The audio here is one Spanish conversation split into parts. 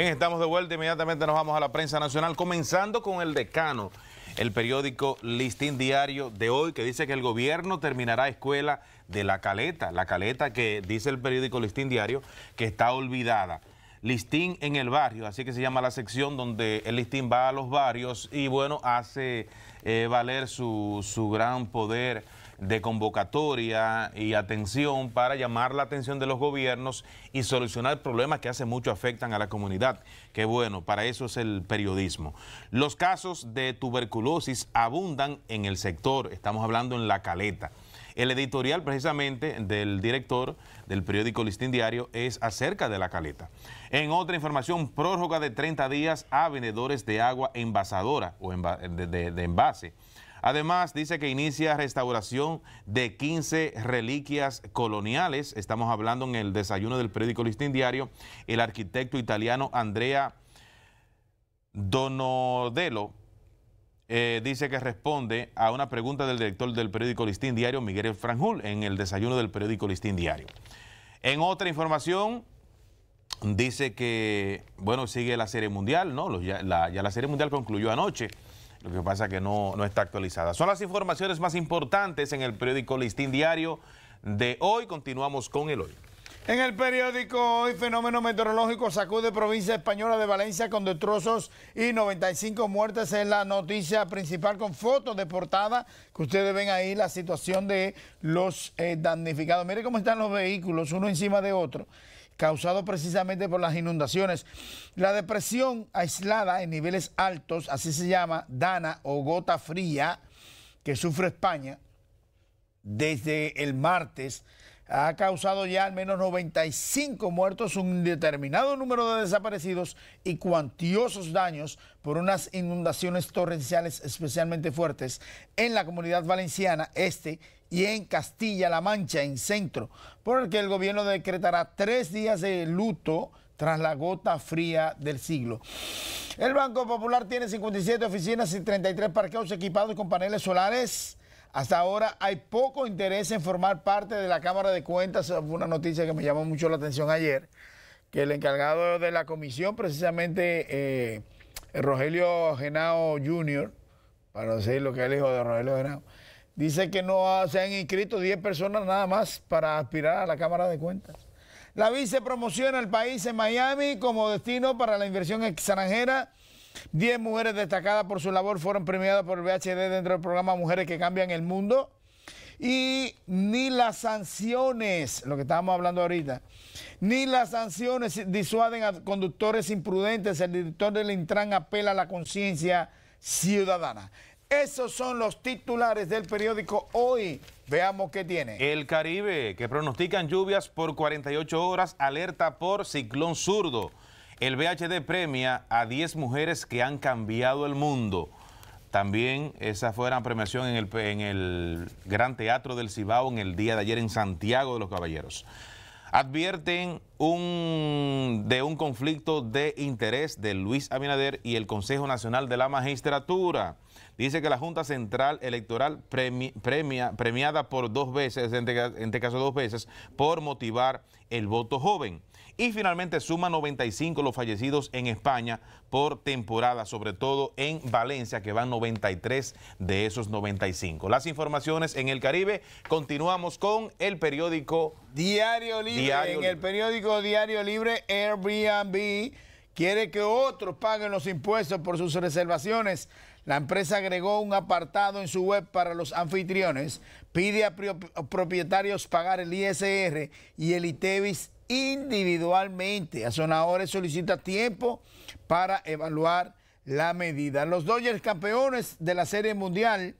Bien, estamos de vuelta. Inmediatamente nos vamos a la prensa nacional, comenzando con el decano, el periódico Listín Diario de hoy, que dice que el gobierno terminará escuela de La Caleta. La Caleta que dice el periódico Listín Diario que está olvidada. Listín en el barrio, así que se llama la sección donde el listín va a los barrios y bueno, hace eh, valer su, su gran poder de convocatoria y atención para llamar la atención de los gobiernos y solucionar problemas que hace mucho afectan a la comunidad. Qué bueno, para eso es el periodismo. Los casos de tuberculosis abundan en el sector, estamos hablando en la caleta. El editorial precisamente del director del periódico Listín Diario es acerca de la caleta. En otra información, prórroga de 30 días a vendedores de agua envasadora o de, de envase. Además, dice que inicia restauración de 15 reliquias coloniales. Estamos hablando en el desayuno del periódico Listín Diario, el arquitecto italiano Andrea Donodelo eh, dice que responde a una pregunta del director del periódico Listín Diario, Miguel Franjul, en el desayuno del periódico Listín Diario. En otra información, dice que, bueno, sigue la Serie Mundial, ¿no? la, ya la Serie Mundial concluyó anoche. Lo que pasa es que no, está actualizada. Son las informaciones más importantes en el periódico Listín Diario de hoy. Continuamos con el hoy. En el periódico Hoy, fenómeno meteorológico sacude provincia española de Valencia con destrozos y 95 muertes es la noticia principal con fotos de portada que ustedes ven ahí la situación de los eh, damnificados. Mire cómo están los vehículos uno encima de otro causado precisamente por las inundaciones. La depresión aislada en niveles altos, así se llama, dana o gota fría, que sufre España desde el martes ha causado ya al menos 95 muertos, un determinado número de desaparecidos y cuantiosos daños por unas inundaciones torrenciales especialmente fuertes en la comunidad valenciana este y en Castilla-La Mancha, en centro, por el que el gobierno decretará tres días de luto tras la gota fría del siglo. El Banco Popular tiene 57 oficinas y 33 parqueos equipados con paneles solares hasta ahora hay poco interés en formar parte de la Cámara de Cuentas. Fue una noticia que me llamó mucho la atención ayer, que el encargado de la comisión, precisamente eh, Rogelio Genao Jr., para decir lo que es el hijo de Rogelio Genao, dice que no se han inscrito 10 personas nada más para aspirar a la Cámara de Cuentas. La vice promociona el país en Miami como destino para la inversión extranjera Diez mujeres destacadas por su labor fueron premiadas por el VHD dentro del programa Mujeres que Cambian el Mundo. Y ni las sanciones, lo que estábamos hablando ahorita, ni las sanciones disuaden a conductores imprudentes. El director del Intran apela a la conciencia ciudadana. Esos son los titulares del periódico Hoy. Veamos qué tiene. El Caribe, que pronostican lluvias por 48 horas, alerta por ciclón zurdo. El VHD premia a 10 mujeres que han cambiado el mundo. También esa fue la premiación en el, Gran Teatro del Cibao en el día de ayer en Santiago de los Caballeros. Advierten un, de un conflicto de interés de Luis Abinader y el Consejo Nacional de la Magistratura. Dice que la Junta Central Electoral premia, premiada por dos veces, este en este caso dos veces, por motivar el voto joven. Y finalmente suma 95 los fallecidos en España por temporada, sobre todo en Valencia, que van 93 de esos 95. Las informaciones en el Caribe. Continuamos con el periódico Diario Libre. en el periódico Diario Libre, Airbnb quiere que otros paguen los impuestos por sus reservaciones. La empresa agregó un apartado en su web para los anfitriones, pide a propietarios pagar el ISR y el ITEVIS individualmente. A Sonadores solicita tiempo para evaluar la medida. Los Dodgers campeones de la Serie Mundial,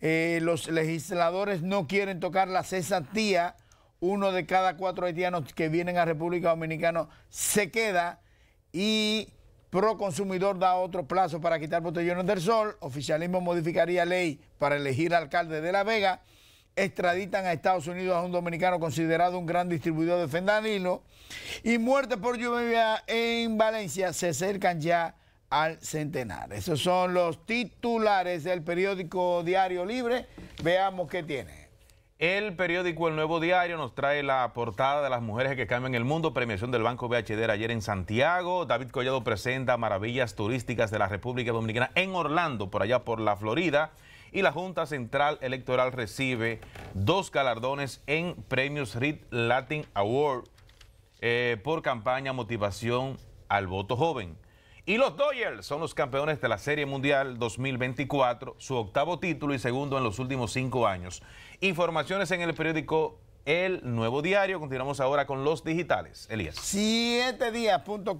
eh, los legisladores no quieren tocar la cesantía. Uno de cada cuatro haitianos que vienen a República Dominicana se queda y Proconsumidor da otro plazo para quitar botellones del sol. Oficialismo modificaría ley para elegir alcalde de La Vega extraditan a Estados Unidos a un dominicano considerado un gran distribuidor de fentanilo y muertes por lluvia en Valencia se acercan ya al centenar. Esos son los titulares del periódico Diario Libre. Veamos qué tiene. El periódico El Nuevo Diario nos trae la portada de las mujeres que cambian el mundo, premiación del Banco BHD ayer en Santiago. David Collado presenta maravillas turísticas de la República Dominicana en Orlando, por allá por la Florida y la Junta Central Electoral recibe dos galardones en premios RIT Latin Award eh, por campaña Motivación al Voto Joven. Y los Dodgers son los campeones de la Serie Mundial 2024, su octavo título y segundo en los últimos cinco años. Informaciones en el periódico el Nuevo Diario. Continuamos ahora con los digitales. Elías. Siete diascomdo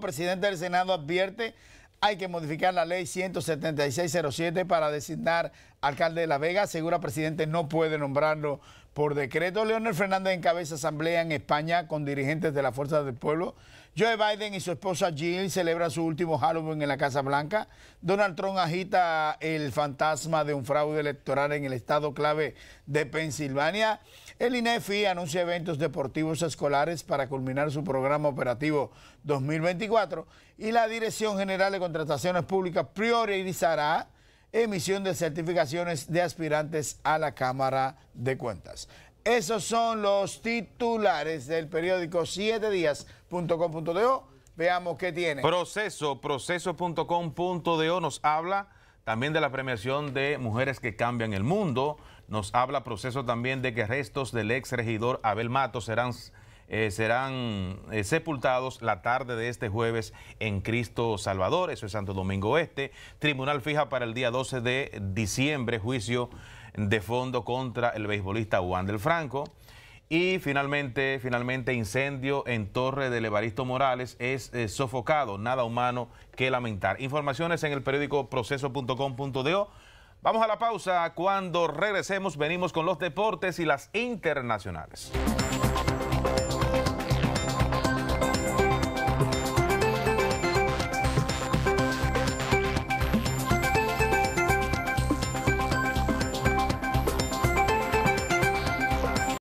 presidente del Senado advierte hay que modificar la ley 17607 para designar alcalde de La Vega. Segura presidente no puede nombrarlo por decreto. Leonel Fernández encabeza asamblea en España con dirigentes de la Fuerza del Pueblo Joe Biden y su esposa Jill celebran su último Halloween en la Casa Blanca. Donald Trump agita el fantasma de un fraude electoral en el estado clave de Pensilvania. El INEFI anuncia eventos deportivos escolares para culminar su programa operativo 2024 y la Dirección General de Contrataciones Públicas priorizará emisión de certificaciones de aspirantes a la Cámara de Cuentas. Esos son los titulares del periódico 7 o, Veamos qué tiene. Proceso, o, nos habla también de la premiación de mujeres que cambian el mundo. Nos habla proceso también de que restos del ex regidor Abel Mato serán, eh, serán eh, sepultados la tarde de este jueves en Cristo Salvador. Eso es Santo Domingo Este. Tribunal fija para el día 12 de diciembre, juicio de fondo contra el beisbolista del Franco. Y finalmente, finalmente, incendio en Torre del Evaristo Morales es eh, sofocado, nada humano que lamentar. Informaciones en el periódico proceso.com.do. Vamos a la pausa. Cuando regresemos, venimos con los deportes y las internacionales.